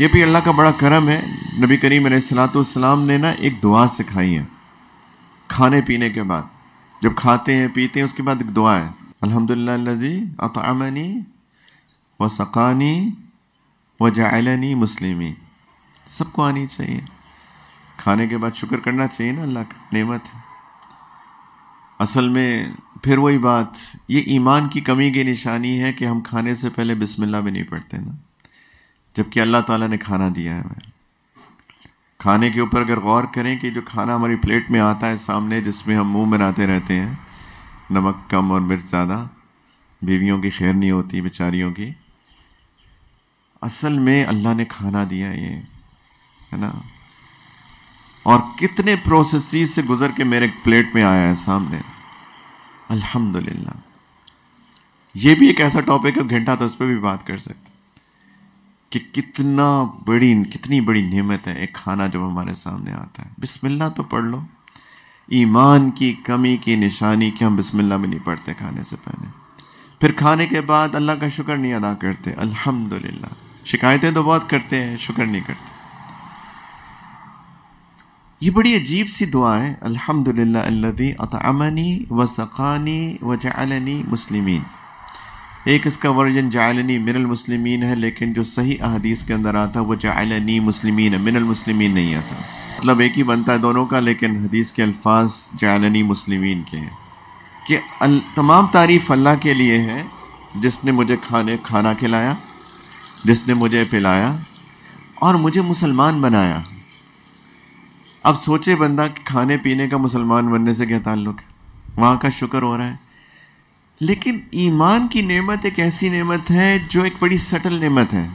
ये भी अल्लाह का बड़ा करम है नबी करीम सलाम ने ना एक दुआ सिखाई है खाने पीने के बाद जब खाते हैं पीते हैं उसके बाद एक दुआ है अलहमदिल्लाजी अतमनी व सकानी व जालनी मुस्लिमी सबको आनी चाहिए खाने के बाद शुक्र करना चाहिए ना अल्लाह का नेमत है असल में फिर वही बात ये ईमान की कमी की निशानी है कि हम खाने से पहले बिस्मिल्लाह भी नहीं पढ़ते ना जबकि अल्लाह ताला ने खाना दिया है हमें खाने के ऊपर अगर गौर करें कि जो खाना हमारी प्लेट में आता है सामने जिसमें हम मुंह बनाते रहते हैं नमक कम और मिर्च ज़्यादा बीवियों की खैर नहीं होती बेचारियों की असल में अल्लाह ने खाना दिया ये है ना और कितने प्रोसेस से गुज़र के मेरे प्लेट में आया है सामने अल्हम्दुलिल्लाह ये भी एक ऐसा टॉपिक है घंटा तो उस पर भी बात कर सकते कि कितना बड़ी कितनी बड़ी नियमत है एक खाना जब हमारे सामने आता है बिस्मिल्लाह तो पढ़ लो ईमान की कमी की निशानी कि हम बिस्मिल्लाह भी नहीं पढ़ते खाने से पहले फिर खाने के बाद अल्लाह का शुक्र नहीं अदा करते अल्हम्दुलिल्लाह शिकायतें तो बहुत करते हैं शुक्र नहीं करते ये बड़ी अजीब सी दुआ है अल्हम्दुलिल्लाह अल्लदी अतअमनी व सक़ानी व जअलनी मुस्लिमीन एक इसका वर्जन जायलनी मिनल मुस्लिमीन है लेकिन जो सही अहदीस के अंदर आता है वो जायलनी मुस्लिमीन है मिनल मुस्लिमीन नहीं है सर मतलब एक ही बनता है दोनों का लेकिन हदीस के अल्फाज जायलनी मुस्लिमीन के हैं कि तमाम तारीफ़ अल्लाह के लिए है जिसने मुझे खाने खाना खिलाया जिसने मुझे पिलाया और मुझे मुसलमान बनाया अब सोचे बंदा खाने पीने का मुसलमान बनने से क्या ताल्लुक़ है वहाँ का शुक्र हो रहा है लेकिन ईमान की नेमत एक ऐसी नेमत है जो एक बड़ी सटल नेमत है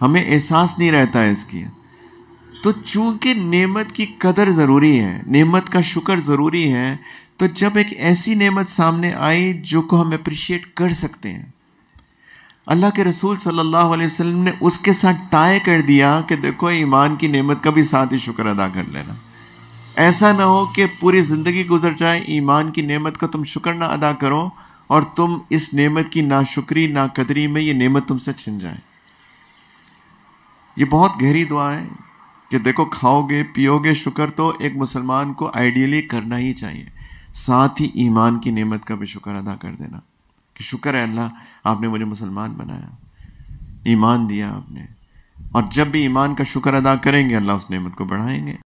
हमें एहसास नहीं रहता है इसकी तो चूंकि नेमत की कदर ज़रूरी है नेमत का शुक्र ज़रूरी है तो जब एक ऐसी नेमत सामने आई जो को हम अप्रिशिएट कर सकते हैं अल्लाह के रसूल सल्लल्लाहु अलैहि वसल्लम ने उसके साथ टाई कर दिया कि देखो ईमान की नेमत का भी साथ ही शुक्र अदा कर लेना ऐसा ना हो कि पूरी ज़िंदगी गुजर जाए ईमान की नेमत का तुम शुक्र ना अदा करो और तुम इस नेमत की ना शुक्री ना कदरी में ये नेमत तुमसे छिन जाए ये बहुत गहरी दुआ है कि देखो खाओगे पियोगे शुक्र तो एक मुसलमान को आइडियली करना ही चाहिए साथ ही ईमान की नेमत का भी शुक्र अदा कर देना कि शुक्र है अल्लाह आपने मुझे मुसलमान बनाया ईमान दिया आपने और जब भी ईमान का शुक्र अदा करेंगे अल्लाह उस नेमत को बढ़ाएंगे